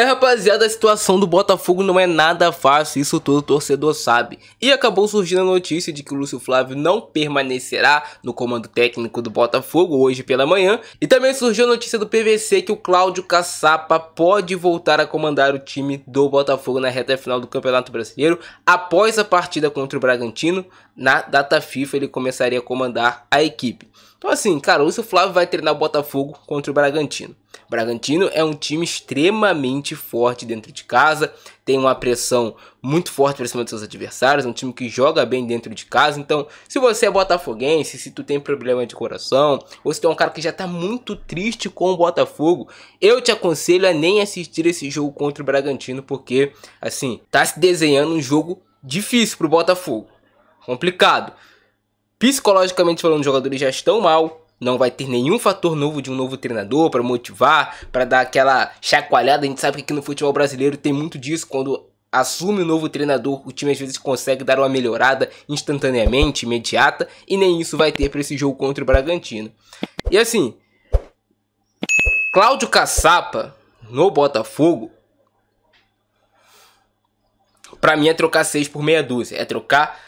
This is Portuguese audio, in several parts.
É rapaziada, a situação do Botafogo não é nada fácil, isso todo torcedor sabe. E acabou surgindo a notícia de que o Lúcio Flávio não permanecerá no comando técnico do Botafogo hoje pela manhã. E também surgiu a notícia do PVC que o Cláudio Caçapa pode voltar a comandar o time do Botafogo na reta final do Campeonato Brasileiro. Após a partida contra o Bragantino, na data FIFA ele começaria a comandar a equipe. Então assim, cara, o Lúcio Flávio vai treinar o Botafogo contra o Bragantino. Bragantino é um time extremamente forte dentro de casa, tem uma pressão muito forte para cima dos seus adversários, é um time que joga bem dentro de casa. Então, se você é botafoguense, se tu tem problema de coração, ou se tu é um cara que já tá muito triste com o Botafogo, eu te aconselho a nem assistir esse jogo contra o Bragantino, porque assim, tá se desenhando um jogo difícil pro Botafogo. Complicado. Psicologicamente falando, os jogadores já estão mal, não vai ter nenhum fator novo de um novo treinador para motivar, para dar aquela chacoalhada. A gente sabe que aqui no futebol brasileiro tem muito disso quando assume o um novo treinador, o time às vezes consegue dar uma melhorada instantaneamente, imediata, e nem isso vai ter para esse jogo contra o Bragantino. E assim, Cláudio Caçapa no Botafogo, para mim é trocar 6 por meia dúzia, é trocar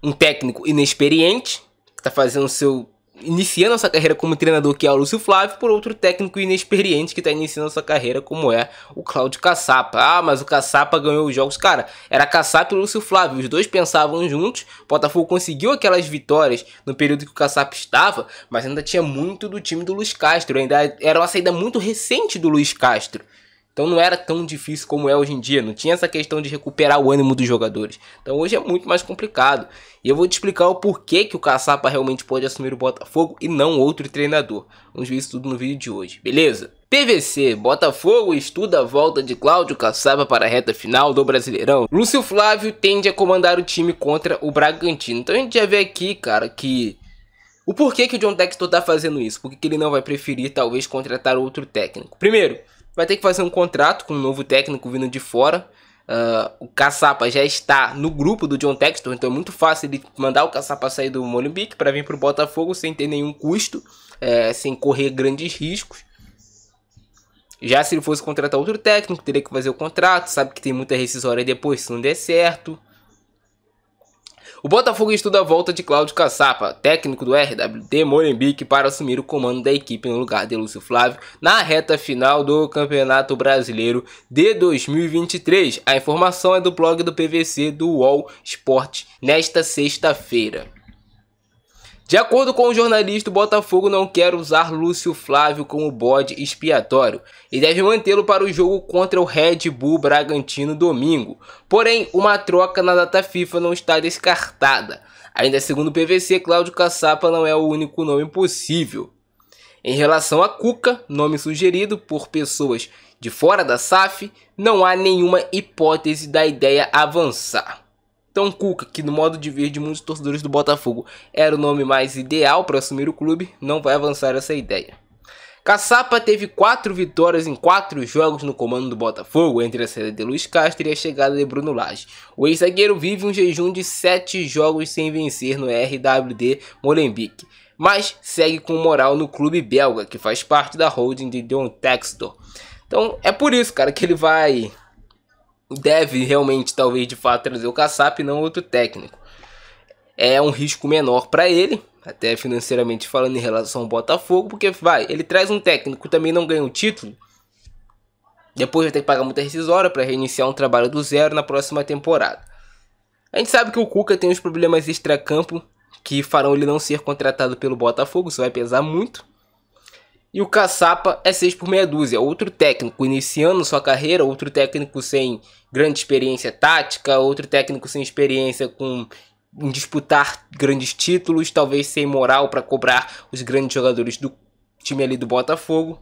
um técnico inexperiente, que tá fazendo seu iniciando a sua carreira como treinador, que é o Lúcio Flávio, por outro técnico inexperiente que está iniciando a sua carreira, como é o Cláudio Caçapa. Ah, mas o Caçapa ganhou os jogos. Cara, era Caçapa e o Lúcio Flávio, os dois pensavam juntos. O Botafogo conseguiu aquelas vitórias no período que o Caçapa estava, mas ainda tinha muito do time do Luiz Castro. Ainda era uma saída muito recente do Luiz Castro. Então não era tão difícil como é hoje em dia, não tinha essa questão de recuperar o ânimo dos jogadores. Então hoje é muito mais complicado. E eu vou te explicar o porquê que o Caçapa realmente pode assumir o Botafogo e não outro treinador. Vamos ver isso tudo no vídeo de hoje, beleza? PVC, Botafogo estuda a volta de Cláudio Caçapa para a reta final do Brasileirão. Lúcio Flávio tende a comandar o time contra o Bragantino. Então a gente já vê aqui, cara, que o porquê que o John Textor tá fazendo isso? Por que ele não vai preferir, talvez, contratar outro técnico? Primeiro, vai ter que fazer um contrato com um novo técnico vindo de fora. Uh, o Caçapa já está no grupo do John Textor, então é muito fácil ele mandar o Caçapa sair do Molenbeek para vir para o Botafogo sem ter nenhum custo, é, sem correr grandes riscos. Já se ele fosse contratar outro técnico, teria que fazer o contrato, sabe que tem muita rescisória depois se não der certo. O Botafogo estuda a volta de Cláudio Caçapa, técnico do RWD Morenbique, para assumir o comando da equipe no lugar de Lúcio Flávio na reta final do Campeonato Brasileiro de 2023. A informação é do blog do PVC do UOL Esporte nesta sexta-feira. De acordo com o jornalista, o Botafogo não quer usar Lúcio Flávio como bode expiatório e deve mantê-lo para o jogo contra o Red Bull Bragantino domingo. Porém, uma troca na data FIFA não está descartada. Ainda segundo o PVC, Cláudio Caçapa não é o único nome possível. Em relação a Cuca, nome sugerido por pessoas de fora da SAF, não há nenhuma hipótese da ideia avançar. Então Cuca, que no modo de ver de muitos torcedores do Botafogo era o nome mais ideal para assumir o clube, não vai avançar essa ideia. Caçapa teve quatro vitórias em quatro jogos no comando do Botafogo, entre a saída de Luiz Castro e a chegada de Bruno Lage. O ex-zagueiro vive um jejum de sete jogos sem vencer no RWD Molenbeek, mas segue com moral no clube belga, que faz parte da holding de Don Textor. Então é por isso, cara, que ele vai deve realmente, talvez, de fato, trazer o Kassab e não outro técnico. É um risco menor para ele, até financeiramente falando em relação ao Botafogo, porque vai, ele traz um técnico, também não ganha o um título. Depois vai ter que pagar muita rescisória para reiniciar um trabalho do zero na próxima temporada. A gente sabe que o Cuca tem os problemas extracampo que farão ele não ser contratado pelo Botafogo, isso vai pesar muito. E o Caçapa é 6 por meia dúzia. Outro técnico iniciando sua carreira, outro técnico sem grande experiência tática, outro técnico sem experiência com em disputar grandes títulos, talvez sem moral para cobrar os grandes jogadores do time ali do Botafogo.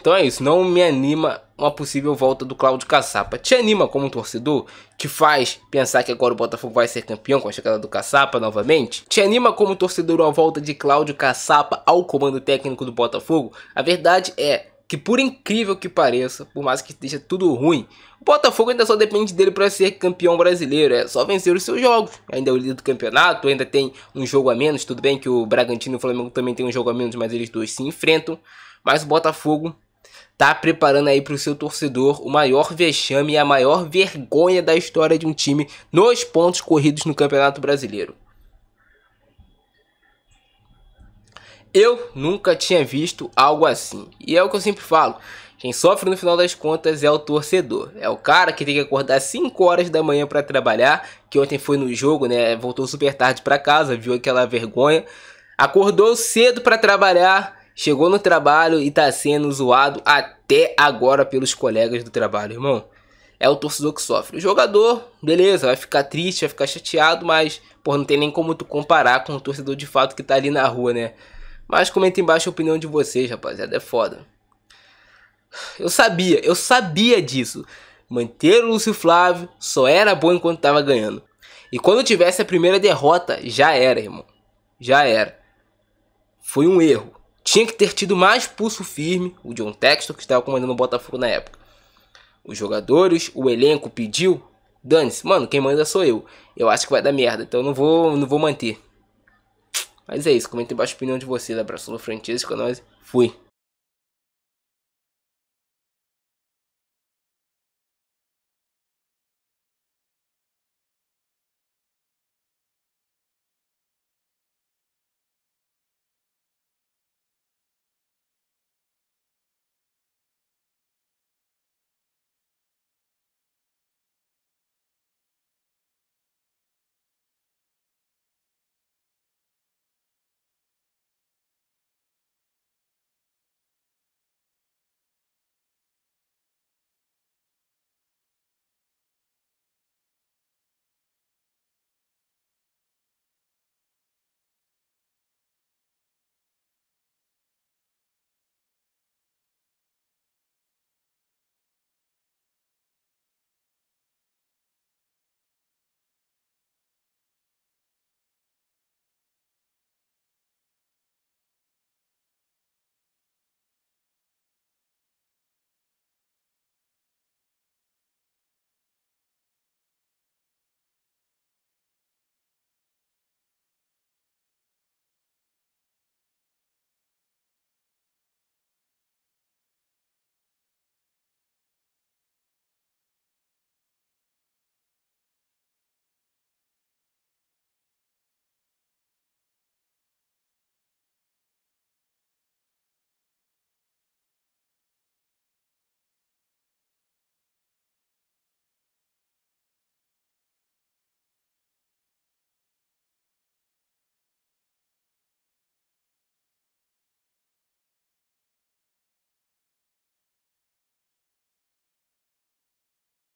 Então é isso, não me anima uma possível volta do Cláudio Caçapa. Te anima como torcedor? Te faz pensar que agora o Botafogo vai ser campeão com a chegada do Caçapa novamente? Te anima como torcedor a volta de Cláudio Caçapa ao comando técnico do Botafogo? A verdade é que por incrível que pareça, por mais que esteja tudo ruim, o Botafogo ainda só depende dele para ser campeão brasileiro, é só vencer os seus jogos. Ainda é o líder do campeonato, ainda tem um jogo a menos, tudo bem que o Bragantino e o Flamengo também tem um jogo a menos, mas eles dois se enfrentam. Mas o Botafogo tá preparando aí para o seu torcedor o maior vexame e a maior vergonha da história de um time nos pontos corridos no Campeonato Brasileiro. Eu nunca tinha visto algo assim. E é o que eu sempre falo. Quem sofre no final das contas é o torcedor. É o cara que tem que acordar 5 horas da manhã para trabalhar, que ontem foi no jogo, né? Voltou super tarde para casa, viu aquela vergonha. Acordou cedo para trabalhar, chegou no trabalho e tá sendo zoado até agora pelos colegas do trabalho, irmão. É o torcedor que sofre. O jogador, beleza, vai ficar triste, vai ficar chateado, mas, pô, não tem nem como tu comparar com o torcedor de fato que tá ali na rua, né? Mas comenta embaixo a opinião de vocês, rapaziada, é foda. Eu sabia, eu sabia disso. Manter o Lúcio Flávio só era bom enquanto tava ganhando. E quando tivesse a primeira derrota, já era, irmão. Já era. Foi um erro. Tinha que ter tido mais pulso firme o John Texto que estava comandando o Botafogo na época. Os jogadores, o elenco pediu. Dane-se, mano, quem manda sou eu. Eu acho que vai dar merda, então não vou, não vou manter. Mas é isso, comenta embaixo a opinião de vocês. Abraço no Francesco, é nós fui.